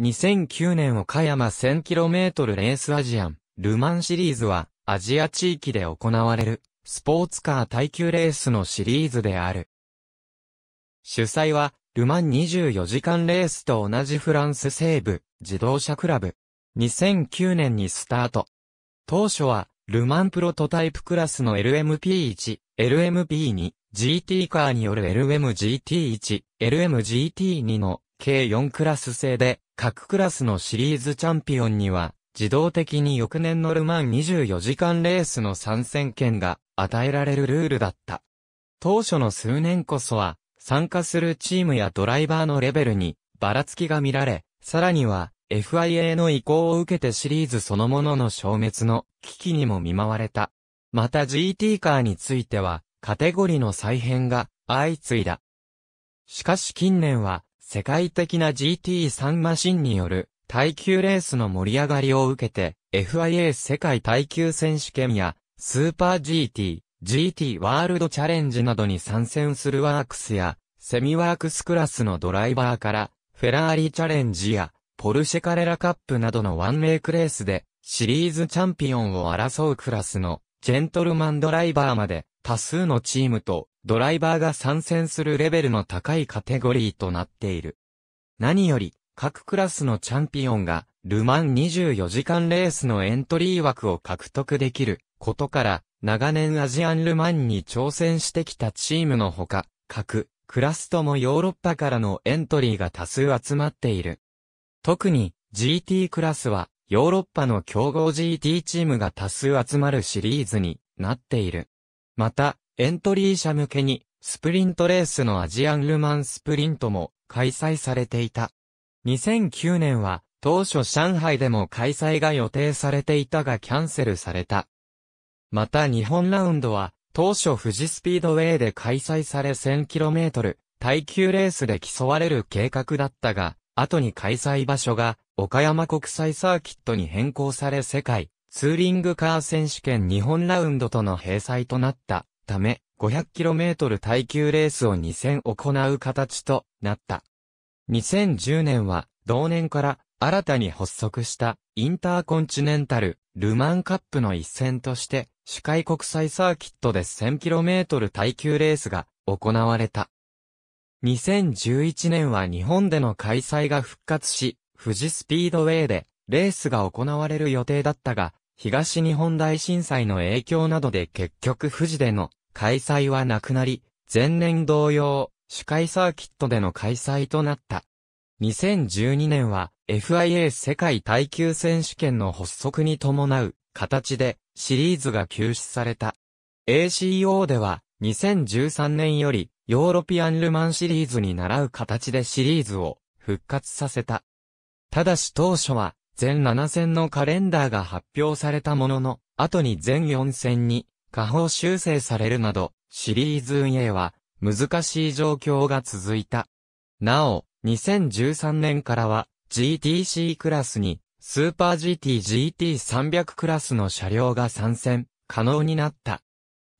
2009年岡山 1000km レースアジアン、ルマンシリーズは、アジア地域で行われる、スポーツカー耐久レースのシリーズである。主催は、ルマン24時間レースと同じフランス西部、自動車クラブ。2009年にスタート。当初は、ルマンプロトタイプクラスの LMP1、LMP2、GT カーによる LMGT1、LMGT2 の計4クラス制で各クラスのシリーズチャンピオンには、自動的に翌年のルマン24時間レースの参戦権が与えられるルールだった。当初の数年こそは、参加するチームやドライバーのレベルにばらつきが見られ、さらには FIA の意向を受けてシリーズそのものの消滅の危機にも見舞われた。また GT カーについては、カテゴリの再編が相次いだ。しかし近年は、世界的な GT3 マシンによる耐久レースの盛り上がりを受けて、FIA 世界耐久選手権や、スーパー GT、GT ワールドチャレンジなどに参戦するワークスや、セミワークスクラスのドライバーから、フェラーリチャレンジや、ポルシェカレラカップなどのワンメイクレースで、シリーズチャンピオンを争うクラスの、ジェントルマンドライバーまで、多数のチームとドライバーが参戦するレベルの高いカテゴリーとなっている。何より、各クラスのチャンピオンが、ルマン24時間レースのエントリー枠を獲得できることから、長年アジアンルマンに挑戦してきたチームのほか、各クラスともヨーロッパからのエントリーが多数集まっている。特に GT クラスはヨーロッパの強豪 GT チームが多数集まるシリーズになっている。また、エントリー者向けに、スプリントレースのアジアンルマンスプリントも開催されていた。2009年は、当初上海でも開催が予定されていたがキャンセルされた。また日本ラウンドは、当初富士スピードウェイで開催され 1000km、耐久レースで競われる計画だったが、後に開催場所が、岡山国際サーキットに変更され世界、ツーリングカー選手権日本ラウンドとの閉鎖となった。ため、500km 耐久レースを2 0 0 0行う形となった。2010年は、同年から新たに発足したインターコンチネンタルルマンカップの一戦として、主会国際サーキットで 1000km 耐久レースが行われた。2011年は日本での開催が復活し、富士スピードウェイでレースが行われる予定だったが、東日本大震災の影響などで結局富士での開催はなくなり、前年同様、主会サーキットでの開催となった。2012年は FIA 世界耐久選手権の発足に伴う形でシリーズが休止された。ACO では2013年よりヨーロピアンルマンシリーズに習う形でシリーズを復活させた。ただし当初は全7戦のカレンダーが発表されたものの、後に全4戦に下方修正されるなど、シリーズ運営は難しい状況が続いた。なお、2013年からは GTC クラスにスーパー GT-GT300 クラスの車両が参戦可能になった。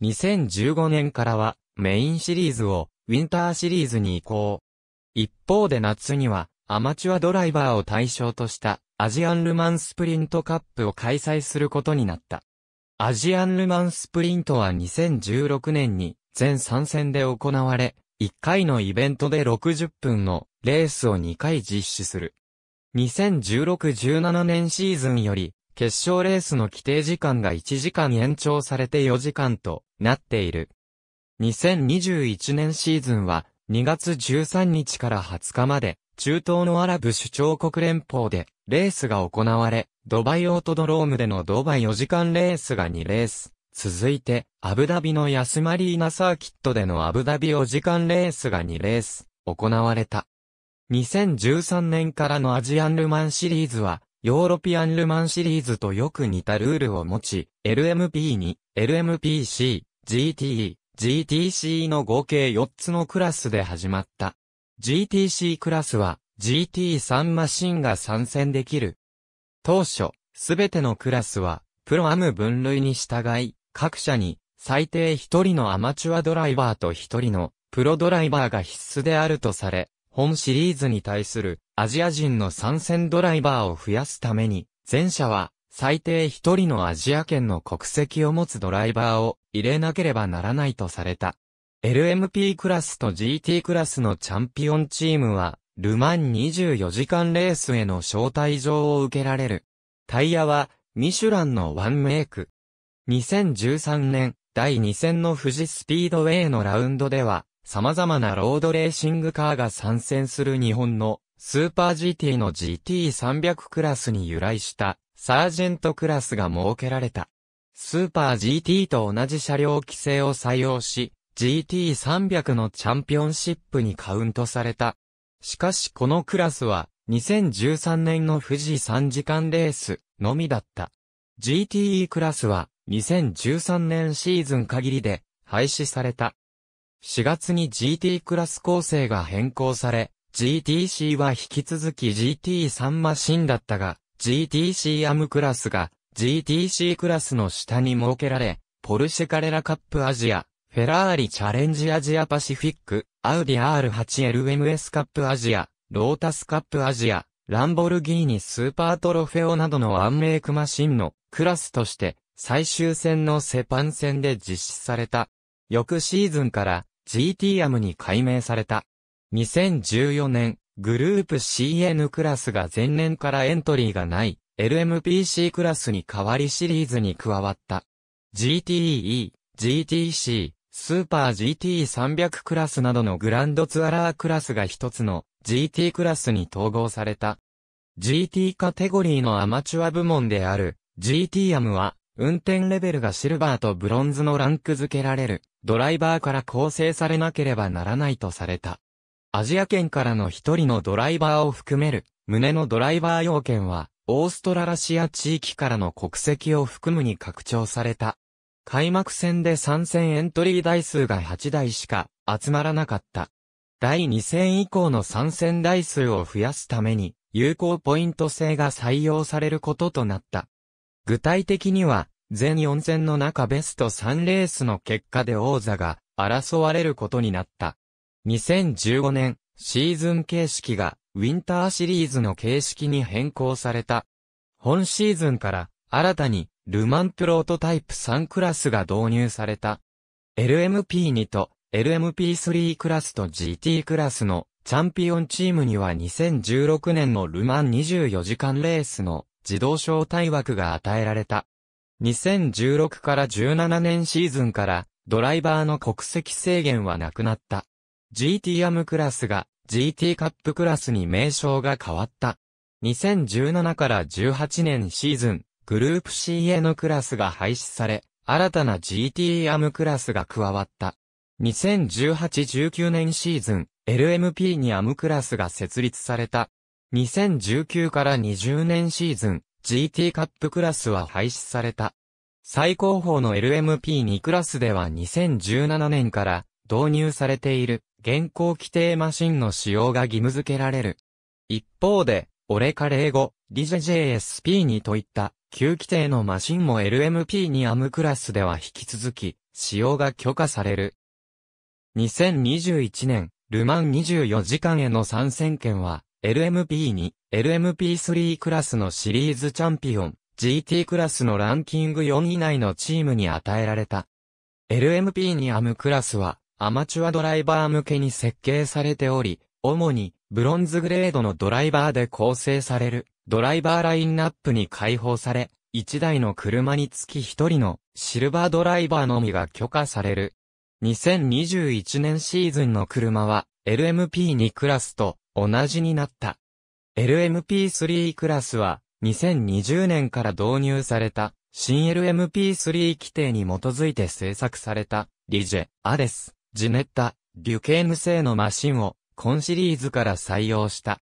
2015年からはメインシリーズをウィンターシリーズに移行。一方で夏にはアマチュアドライバーを対象としたアジアンルマンスプリントカップを開催することになった。アジアンルマンスプリントは2016年に全3戦で行われ、1回のイベントで60分のレースを2回実施する。2016-17年シーズンより、決勝レースの規定時間が1時間延長されて4時間となっている。2021年シーズンは2月13日から20日まで中東のアラブ首長国連邦でレースが行われ、ドバイオートドロームでのドバイ4時間レースが2レース。続いて、アブダビのヤスマリーナサーキットでのアブダビ4時間レースが2レース、行われた。2013年からのアジアンルマンシリーズは、ヨーロピアンルマンシリーズとよく似たルールを持ち、LMP2、LMPC、GT、GTC の合計4つのクラスで始まった。GTC クラスは、GT3 マシンが参戦できる、当初、すべてのクラスは、プロアム分類に従い、各社に、最低一人のアマチュアドライバーと一人の、プロドライバーが必須であるとされ、本シリーズに対する、アジア人の参戦ドライバーを増やすために、前者は、最低一人のアジア圏の国籍を持つドライバーを入れなければならないとされた。LMP クラスと GT クラスのチャンピオンチームは、ルマン24時間レースへの招待状を受けられる。タイヤは、ミシュランのワンメイク。2013年、第2戦の富士スピードウェイのラウンドでは、様々なロードレーシングカーが参戦する日本のスーパー GT の GT300 クラスに由来したサージェントクラスが設けられた。スーパー GT と同じ車両規制を採用し、GT300 のチャンピオンシップにカウントされたしかしこのクラスは、2013年の富士3時間レースのみだった。GTE クラスは、2013年シーズン限りで廃止された。4月に GT クラス構成が変更され、GTC は引き続き GT3 マシンだったが、GTC アムクラスが GTC クラスの下に設けられ、ポルシェカレラカップアジア、フェラーリチャレンジアジアパシフィック、アウディ R8LMS カップアジア、ロータスカップアジア、ランボルギーニスーパートロフェオなどのアンメイクマシンのクラスとして最終戦のセパン戦で実施された。翌シーズンから GT アムに改名された。2014年、グループ CN クラスが前年からエントリーがない LMPC クラスに代わりシリーズに加わった。GTE、GTC、スーパー GT300 クラスなどのグランドツアラークラスが一つの GT クラスに統合された。GT カテゴリーのアマチュア部門である GT アムは運転レベルがシルバーとブロンズのランク付けられるドライバーから構成されなければならないとされた。アジア圏からの一人のドライバーを含める胸のドライバー要件はオーストララシア地域からの国籍を含むに拡張された。開幕戦で参戦エントリー台数が8台しか集まらなかった。第2戦以降の参戦台数を増やすために、有効ポイント制が採用されることとなった。具体的には、全4戦の中ベスト3レースの結果で王座が争われることになった。2015年、シーズン形式がウィンターシリーズの形式に変更された。本シーズンから新たにルマンプロトタイプ3クラスが導入された。LMP2 と LMP3 クラスと GT クラスのチャンピオンチームには2016年のルマン24時間レースの自動招待枠が与えられた。2016から17年シーズンからドライバーの国籍制限はなくなった。GT アムクラスが GT カップクラスに名称が変わった。2017から18年シーズン、グループ c n クラスが廃止され、新たな GT a m クラスが加わった。2018-19年シーズン、LMP にアムクラスが設立された。2019から20年シーズン、GT カップクラスは廃止された。最高峰の LMP2 クラスでは2017年から導入されている現行規定マシンの使用が義務付けられる。一方で、オレカ05、DJJSP2 といった旧規定のマシンも LMP にアムクラスでは引き続き、使用が許可される。2021年、ルマン24時間への参戦権は、LMP に、LMP3 クラスのシリーズチャンピオン、GT クラスのランキング4位以内のチームに与えられた。LMP にアムクラスは、アマチュアドライバー向けに設計されており、主に、ブロンズグレードのドライバーで構成される。ドライバーラインナップに解放され、1台の車につき1人のシルバードライバーのみが許可される。2021年シーズンの車は LMP2 クラスと同じになった。LMP3 クラスは2020年から導入された新 LMP3 規定に基づいて製作されたリジェ、アデス、ジネッタ、デュケーヌ製のマシンを今シリーズから採用した。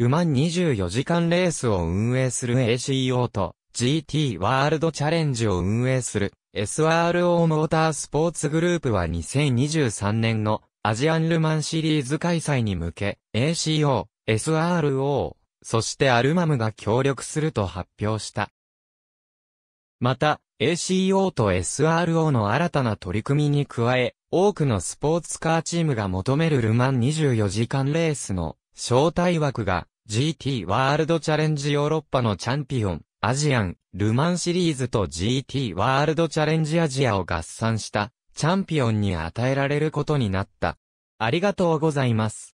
ルマン24時間レースを運営する ACO と GT ワールドチャレンジを運営する SRO モータースポーツグループは2023年のアジアンルマンシリーズ開催に向け ACO、SRO、そしてアルマムが協力すると発表した。また、ACO と SRO の新たな取り組みに加え、多くのスポーツカーチームが求めるルマン24時間レースの招待枠が GT ワールドチャレンジヨーロッパのチャンピオン、アジアン、ルマンシリーズと GT ワールドチャレンジアジアを合算したチャンピオンに与えられることになった。ありがとうございます。